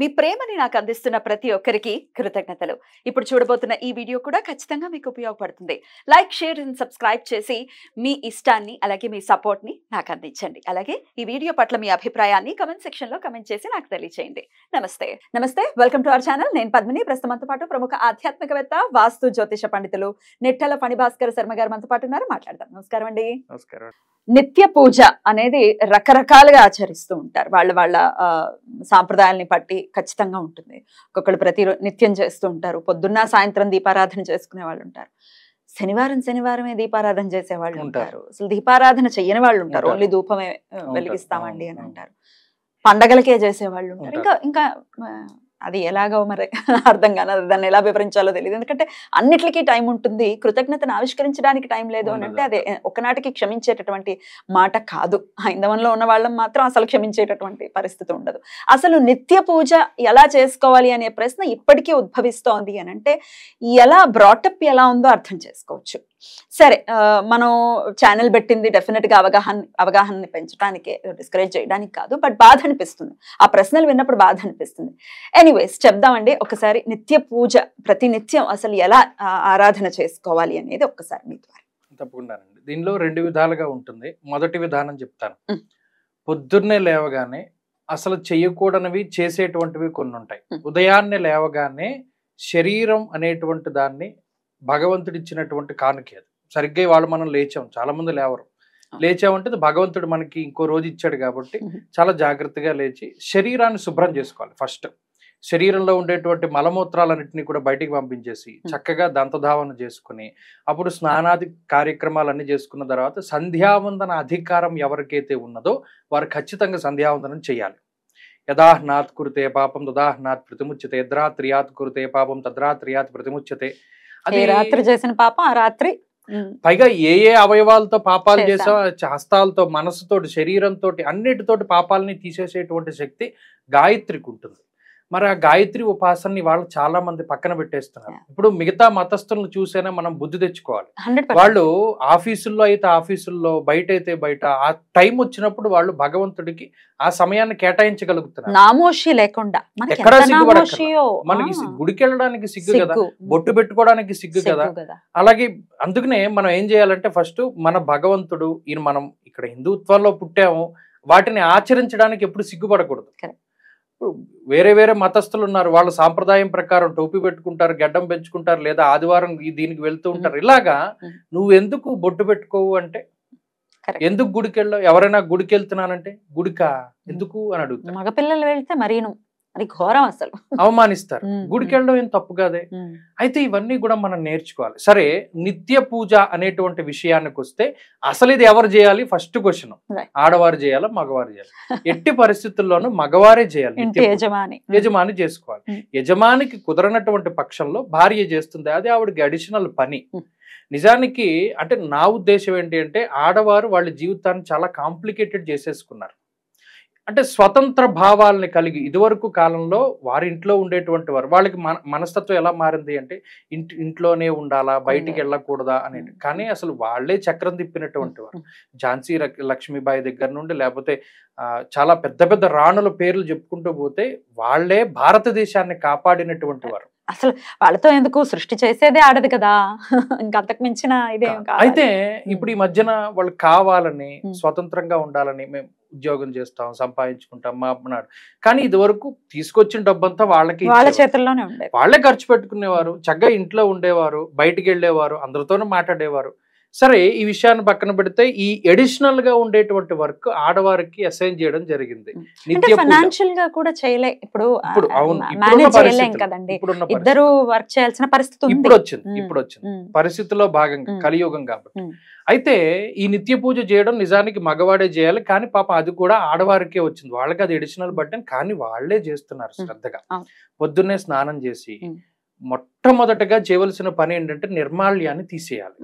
మీ ప్రేమని నాకు అందిస్తున్న ప్రతి ఒక్కరికి కృతజ్ఞతలు ఇప్పుడు చూడబోతున్న ఈ వీడియో కూడా ఖచ్చితంగా మీకు ఉపయోగపడుతుంది లైక్ షేర్ అండ్ సబ్స్క్రైబ్ చేసి మీ ఇష్టాన్ని అలాగే మీ సపోర్ట్ని నాకు అందించండి అలాగే ఈ వీడియో పట్ల మీ అభిప్రాయాన్ని కమెంట్ సెక్షన్లో కమెంట్ చేసి నాకు తెలియచేయండి నమస్తే నమస్తే వెల్కమ్ టు అవర్ ఛానల్ నేను పద్మిని ప్రస్తుతంతో పాటు ప్రముఖ ఆధ్యాత్మికవేత్త వాస్తు జ్యోతిష పండితులు నిట్టల ఫణిభాస్కర్ శర్మ గారు మనతో పాటు ఉన్నారు మాట్లాడదాం నమస్కారం అండి నిత్య పూజ అనేది రకరకాలుగా ఆచరిస్తూ ఉంటారు వాళ్ళ వాళ్ళ సాంప్రదాయాల్ని బట్టి ఖచ్చితంగా ఉంటుంది ఒక్కొక్కరు ప్రతి నిత్యం చేస్తూ ఉంటారు పొద్దున్న సాయంత్రం దీపారాధన చేసుకునే వాళ్ళు ఉంటారు శనివారం శనివారమే దీపారాధన చేసే వాళ్ళు ఉంటారు అసలు దీపారాధన చెయ్యని వాళ్ళు ఉంటారు ఓన్లీ ధూపమే వెలిగిస్తామండి అని అంటారు పండగలకే చేసే వాళ్ళు ఉంటారు ఇంకా ఇంకా అది ఎలాగో మరి అర్థం కానీ దాన్ని ఎలా వివరించాలో తెలియదు ఎందుకంటే అన్నిటికీ టైం ఉంటుంది కృతజ్ఞతను ఆవిష్కరించడానికి టైం లేదు అని అంటే అదే ఒకనాటికి క్షమించేటటువంటి మాట కాదు హైందవంలో ఉన్న వాళ్ళం మాత్రం అసలు క్షమించేటటువంటి పరిస్థితి ఉండదు అసలు నిత్య పూజ ఎలా చేసుకోవాలి అనే ప్రశ్న ఇప్పటికీ ఉద్భవిస్తోంది అని అంటే ఎలా బ్రాటప్ ఎలా ఉందో అర్థం చేసుకోవచ్చు సరే మనం ఛానల్ పెట్టింది డెఫినెట్గా అవగాహన అవగాహన పెంచడానికి డిస్కరేజ్ చేయడానికి కాదు బట్ బాధ అనిపిస్తుంది ఆ ప్రశ్నలు విన్నప్పుడు బాధ అనిపిస్తుంది ఎనీవేస్ చెప్దామండి ఒకసారి నిత్య పూజ ప్రతి నిత్యం అసలు ఎలా ఆరాధన చేసుకోవాలి అనేది ఒకసారి మీ ద్వారా తప్పకుండానండి దీనిలో రెండు విధాలుగా ఉంటుంది మొదటి విధానం చెప్తాను పొద్దున్నే లేవగానే అసలు చేయకూడనివి చేసేటువంటివి కొన్ని ఉంటాయి ఉదయాన్నే లేవగానే శరీరం అనేటువంటి దాన్ని భగవంతుడు ఇచ్చినటువంటి కానుక అది సరిగ్గా వాళ్ళు మనం లేచాం చాలా మంది లేవరు లేచామంటే భగవంతుడు మనకి ఇంకో రోజు ఇచ్చాడు కాబట్టి చాలా జాగ్రత్తగా లేచి శరీరాన్ని శుభ్రం చేసుకోవాలి ఫస్ట్ శరీరంలో ఉండేటువంటి మలమూత్రాలన్నింటినీ కూడా బయటికి పంపించేసి చక్కగా దంతధావన చేసుకుని అప్పుడు స్నానాది కార్యక్రమాలన్నీ చేసుకున్న తర్వాత సంధ్యావందన అధికారం ఎవరికైతే ఉన్నదో వారు ఖచ్చితంగా సంధ్యావందనం చేయాలి యదాహ్నాత్ కురితే పాపం తదాహ్నాత్ ప్రతిముచ్యతే యద్రాత్రియాత్ కురితే పాపం తద్రాత్రియాత్ ప్రతిముచ్యతే అది రాత్రి చేసిన పాపం ఆ రాత్రి పైగా ఏ ఏ అవయవాలతో పాపాలు చేసా హస్తాలతో మనసుతో శరీరంతో అన్నిటితోటి పాపాలని తీసేసేటువంటి శక్తి గాయత్రికి ఉంటుంది మరి ఆ గాయత్రి ఉపాసనని వాళ్ళు చాలా మంది పక్కన పెట్టేస్తున్నారు ఇప్పుడు మిగతా మతస్థులను చూసేనా మనం బుద్ధి తెచ్చుకోవాలి వాళ్ళు ఆఫీసుల్లో అయితే ఆఫీసుల్లో బయట అయితే బయట ఆ టైం వచ్చినప్పుడు వాళ్ళు భగవంతుడికి ఆ సమయాన్ని కేటాయించగలుగుతున్నారు మనకి గుడికి వెళ్ళడానికి సిగ్గు కదా బొట్టు పెట్టుకోవడానికి సిగ్గు కదా అలాగే అందుకనే మనం ఏం చేయాలంటే ఫస్ట్ మన భగవంతుడు ఈయన మనం ఇక్కడ హిందుత్వాల్లో పుట్టాము వాటిని ఆచరించడానికి ఎప్పుడు సిగ్గుపడకూడదు వేరే వేరే మతస్థులు ఉన్నారు వాళ్ళ సాంప్రదాయం ప్రకారం టోపీ పెట్టుకుంటారు గడ్డం పెంచుకుంటారు లేదా ఆదివారం దీనికి వెళ్తూ ఉంటారు ఇలాగా నువ్వెందుకు బొట్టు పెట్టుకోవు అంటే ఎందుకు గుడికి వెళ్ళావు ఎవరైనా గుడికి వెళ్తున్నానంటే గుడికా ఎందుకు అని అడుగుతా మగపిల్లలు వెళ్తే మరీను అది ఘోరం అసలు అవమానిస్తారు గుడికి వెళ్ళడం ఏం తప్పు కాదే అయితే ఇవన్నీ కూడా మనం నేర్చుకోవాలి సరే నిత్య పూజ అనేటువంటి విషయానికి వస్తే అసలు ఇది ఎవరు చేయాలి ఫస్ట్ క్వశ్చన్ ఆడవారు చేయాలా మగవారు చేయాలి ఎట్టి పరిస్థితుల్లోనూ మగవారే చేయాలి యజమాని యజమాని చేసుకోవాలి యజమానికి కుదరనటువంటి పక్షంలో భార్య చేస్తుంది అదే ఆవిడకి అడిషనల్ పని నిజానికి అంటే నా ఉద్దేశం ఏంటి అంటే ఆడవారు వాళ్ళ జీవితాన్ని చాలా కాంప్లికేటెడ్ చేసేసుకున్నారు అంటే స్వతంత్ర భావాలని కలిగి ఇదివరకు కాలంలో వారింట్లో ఉండేటువంటి వారు వాళ్ళకి మన మనస్తత్వం ఎలా మారింది అంటే ఇంటి ఇంట్లోనే ఉండాలా బయటికి వెళ్ళకూడదా అనేది కానీ అసలు వాళ్ళే చక్రం తిప్పినటువంటి వారు ఝాన్సీ లక్ష్మీబాయి దగ్గర నుండి లేకపోతే చాలా పెద్ద పెద్ద రాణుల పేర్లు చెప్పుకుంటూ పోతే వాళ్లే భారతదేశాన్ని కాపాడినటువంటి వారు అసలు వాళ్ళతో ఎందుకు సృష్టి చేసేదే ఆడదు కదా ఇంకంతకు మించిన ఇదే అయితే ఇప్పుడు ఈ మధ్యన వాళ్ళు కావాలని స్వతంత్రంగా ఉండాలని మేము ఉద్యోగం చేస్తాం సంపాదించుకుంటాం మా అమ్మనాడు కానీ ఇది వరకు తీసుకొచ్చిన డబ్బంతా వాళ్ళకి వాళ్ళ చేతుల్లోనే ఉండే వాళ్ళే ఖర్చు పెట్టుకునేవారు చక్కగా ఇంట్లో ఉండేవారు బయటికి వెళ్ళేవారు అందరితోనే మాట్లాడేవారు సరే ఈ విషయాన్ని పక్కన పెడితే ఈ అడిషనల్ గా ఉండేటువంటి వర్క్ ఆడవారికి అసైన్ చేయడం జరిగింది ఫైనాన్షియల్ గా కూడా చేయలే ఇప్పుడు ఇద్దరు వర్క్ చేయాల్సిన పరిస్థితి ఇప్పుడు వచ్చింది ఇప్పుడు వచ్చింది పరిస్థితిలో భాగంగా కలియుగం కాబట్టి అయితే ఈ నిత్య పూజ చేయడం నిజానికి మగవాడే చేయాలి కానీ పాప అది కూడా ఆడవారికే వచ్చింది వాళ్ళకి అది అడిషనల్ బట్టన్ కానీ వాళ్లే చేస్తున్నారు శ్రద్ధగా పొద్దున్నే స్నానం చేసి మొట్టమొదటగా చేయవలసిన పని ఏంటంటే నిర్మాల్యాన్ని తీసేయాలి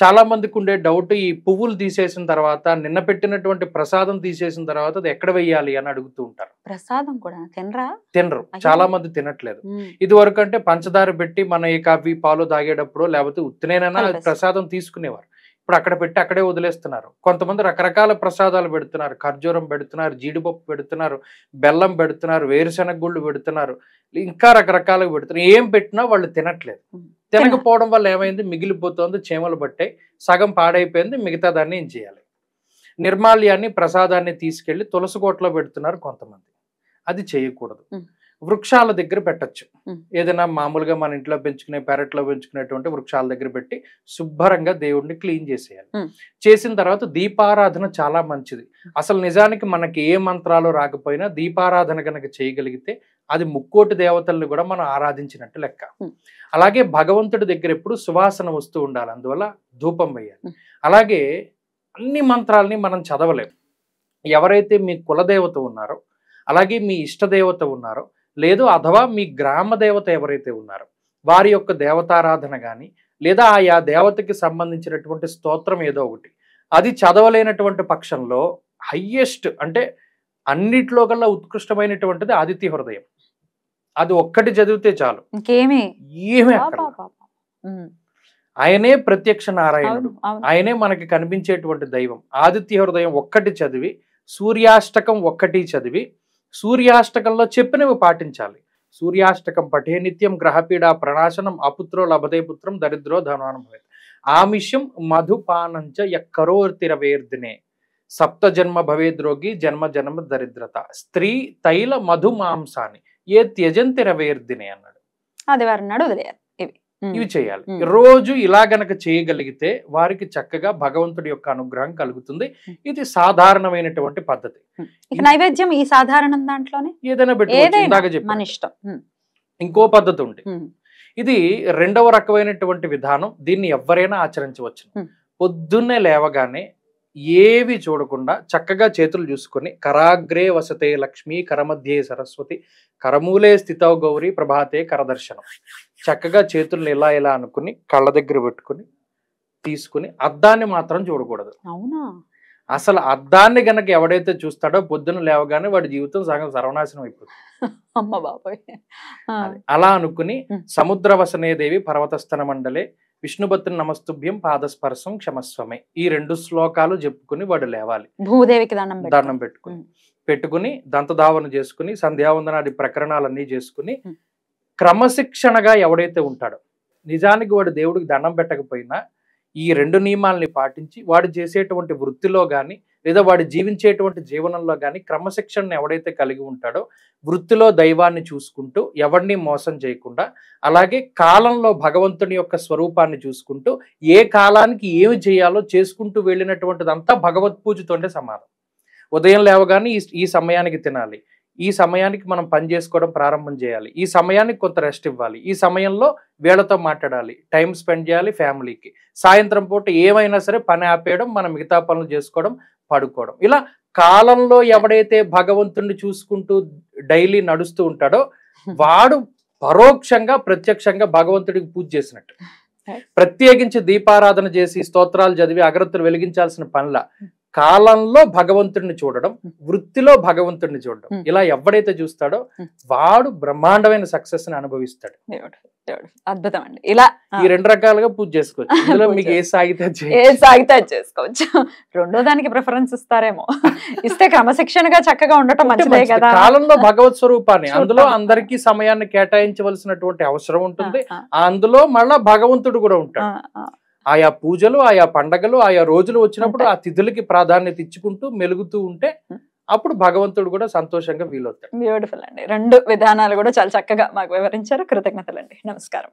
చాలా మందికి ఉండే డౌట్ ఈ పువ్వులు తీసేసిన తర్వాత నిన్న పెట్టినటువంటి ప్రసాదం తీసేసిన తర్వాత అది ఎక్కడ వెయ్యాలి అని అడుగుతూ ఉంటారు ప్రసాదం కూడా తినరా తినరు చాలా మంది తినట్లేదు ఇది వరకు అంటే పంచదార పెట్టి మనం ఏ కాఫీ పాలు తాగేటప్పుడు లేకపోతే ఉత్తినైనా ప్రసాదం తీసుకునేవారు ఇప్పుడు అక్కడ పెట్టి అక్కడే వదిలేస్తున్నారు కొంతమంది రకరకాల ప్రసాదాలు పెడుతున్నారు ఖర్జూరం పెడుతున్నారు జీడిపప్పు పెడుతున్నారు బెల్లం పెడుతున్నారు వేరుశెనగ గుళ్ళు పెడుతున్నారు ఇంకా రకరకాలుగా పెడుతున్నారు ఏం పెట్టినా వాళ్ళు తినట్లేదు తినకపోవడం వల్ల ఏమైంది మిగిలిపోతుంది చీమలు పట్టాయి సగం పాడైపోయింది మిగతా దాన్ని ఏం చేయాలి నిర్మాల్యాన్ని ప్రసాదాన్ని తీసుకెళ్లి తులసి కోట్లో పెడుతున్నారు కొంతమంది అది చేయకూడదు వృక్షాల దగ్గర పెట్టచ్చు ఏదైనా మామూలుగా మన ఇంట్లో పెంచుకునే పెరట్లో పెంచుకునేటువంటి వృక్షాల దగ్గర పెట్టి శుభ్రంగా దేవుడిని క్లీన్ చేసేయాలి చేసిన తర్వాత దీపారాధన చాలా మంచిది అసలు నిజానికి మనకి ఏ మంత్రాలు రాకపోయినా దీపారాధన కనుక చేయగలిగితే అది ముక్కోటి దేవతల్ని కూడా మనం ఆరాధించినట్టు లెక్క అలాగే భగవంతుడి దగ్గర ఎప్పుడు సువాసన వస్తూ ఉండాలి అందువల్ల ధూపం వేయాలి అలాగే అన్ని మంత్రాలని మనం చదవలేము ఎవరైతే మీ కులదేవత ఉన్నారో అలాగే మీ ఇష్టదేవత ఉన్నారో లేదు అథవా మీ గ్రామ దేవత ఎవరైతే ఉన్నారో వారి యొక్క దేవతారాధన కానీ లేదా ఆయా దేవతకి సంబంధించినటువంటి స్తోత్రం ఏదో ఒకటి అది చదవలేనటువంటి పక్షంలో హయ్యెస్ట్ అంటే అన్నిట్లో కల్లా ఉత్కృష్టమైనటువంటిది ఆదిత్య హృదయం అది ఒక్కటి చదివితే చాలు ఏమీ ఆయనే ప్రత్యక్ష నారాయణుడు ఆయనే మనకి కనిపించేటువంటి దైవం ఆదిత్య హృదయం ఒక్కటి చదివి సూర్యాష్టకం ఒక్కటి చదివి సూర్యాష్టకంలో చెప్పినవి పాటించాలి సూర్యాష్టకం పఠే నిత్యం గ్రహపీడ ప్రణాశనం అపుత్రో లభదే పుత్రం దరిద్రో ధనానుభవే ఆమిషం మధుపానంచ సప్త జన్మ భవేద్రోగి జన్మ జన్మ దరిద్రత స్త్రీ తైల మధు మాంసాని ఏ త్యజంతిరవేర్దినే అన్నాడు ఆదివారం నాడు ఉదయం ఇవి చేయాలి రోజు ఇలా గనక చేయగలిగితే వారికి చక్కగా భగవంతుడి యొక్క అనుగ్రహం కలుగుతుంది ఇది సాధారణమైనటువంటి పద్ధతి నైవేద్యం ఈ సాధారణ దాంట్లోనే ఏదైనా పెట్టుకోవచ్చు ఇంకో పద్ధతి ఉంది ఇది రెండవ రకమైనటువంటి విధానం దీన్ని ఎవరైనా ఆచరించవచ్చు పొద్దున్నే లేవగానే ఏవి చూడకుండా చక్కగా చేతులు చూసుకొని కరాగ్రే వసతే లక్ష్మి కరమధ్యే సరస్వతి కరమూలే స్థితవ గౌరి ప్రభాతే కరదర్శనం చక్కగా చేతులను ఇలా ఇలా అనుకుని కళ్ళ దగ్గర పెట్టుకుని తీసుకుని అద్దాన్ని మాత్రం చూడకూడదు అవునా అసలు అద్దాన్ని గనక ఎవడైతే చూస్తాడో పొద్దున లేవగానే వాడి జీవితం సగం సర్వనాశనం అయిపోతుంది అమ్మ బాబాయ్ అలా అనుకుని సముద్ర వసనేదేవి పర్వతస్థన మండలే విష్ణుభద్ర నమస్తుభ్యం పాదస్పర్శం క్షమస్వమే ఈ రెండు శ్లోకాలు చెప్పుకుని వాడు లేవాలి భూదేవికి దండం దండం పెట్టుకుని పెట్టుకుని దంతధావన చేసుకుని సంధ్యావందనాది ప్రకరణాలన్నీ చేసుకుని క్రమశిక్షణగా ఎవడైతే ఉంటాడో నిజానికి వాడు దేవుడికి దండం పెట్టకపోయినా ఈ రెండు నియమాల్ని పాటించి వాడు చేసేటువంటి వృత్తిలో కానీ లేదా వాడు జీవించేటువంటి జీవనంలో కానీ క్రమశిక్షణను ఎవడైతే కలిగి ఉంటాడో వృత్తిలో దైవాన్ని చూసుకుంటూ ఎవరిని మోసం చేయకుండా అలాగే కాలంలో భగవంతుని యొక్క స్వరూపాన్ని చూసుకుంటూ ఏ కాలానికి ఏమి చేయాలో చేసుకుంటూ వెళ్ళినటువంటిదంతా భగవత్ పూజతోనే సమానం ఉదయం లేవగానే ఈ ఈ సమయానికి తినాలి ఈ సమయానికి మనం పని చేసుకోవడం ప్రారంభం చేయాలి ఈ సమయానికి కొంత రెస్ట్ ఇవ్వాలి ఈ సమయంలో వీళ్ళతో మాట్లాడాలి టైం స్పెండ్ చేయాలి ఫ్యామిలీకి సాయంత్రం పూట ఏమైనా సరే పని ఆపేయడం మన మిగతా పనులు చేసుకోవడం పడుకోవడం ఇలా కాలంలో ఎవడైతే భగవంతుణ్ణి చూసుకుంటూ డైలీ నడుస్తూ ఉంటాడో వాడు పరోక్షంగా ప్రత్యక్షంగా భగవంతుడికి పూజ చేసినట్టు ప్రత్యేకించి దీపారాధన చేసి స్తోత్రాలు చదివి అగ్రత్తులు వెలిగించాల్సిన పనుల hmm. కాలంలో భగవంతుడిని చూడడం వృత్తిలో భగవంతుడిని చూడడం ఇలా ఎవడైతే చూస్తాడో వాడు బ్రహ్మాండమైన సక్సెస్ ని అనుభవిస్తాడు అద్భుతం అండి ఇలా ఈ రెండు రకాలుగా పూజ చేసుకోవచ్చు మీకు ఏ సాగితే ఏ సాగితే చేసుకోవచ్చు రెండో దానికి ప్రిఫరెన్స్ ఇస్తారేమో ఇస్తే క్రమశిక్షణగా చక్కగా ఉండటం మంచిదే కదా కాలంలో భగవత్ స్వరూపాన్ని అందులో అందరికీ సమయాన్ని కేటాయించవలసినటువంటి అవసరం ఉంటుంది అందులో మళ్ళా భగవంతుడు కూడా ఉంటాడు ఆయా పూజలు ఆయా పండగలు ఆయా రోజులు వచ్చినప్పుడు ఆ తిథులకి ప్రాధాన్యత ఇచ్చుకుంటూ మెలుగుతూ ఉంటే అప్పుడు భగవంతుడు కూడా సంతోషంగా ఫీల్ అవుతాడు బ్యూటిఫుల్ అండి రెండు విధానాలు కూడా చాలా చక్కగా మాకు వివరించారు కృతజ్ఞతలు అండి నమస్కారం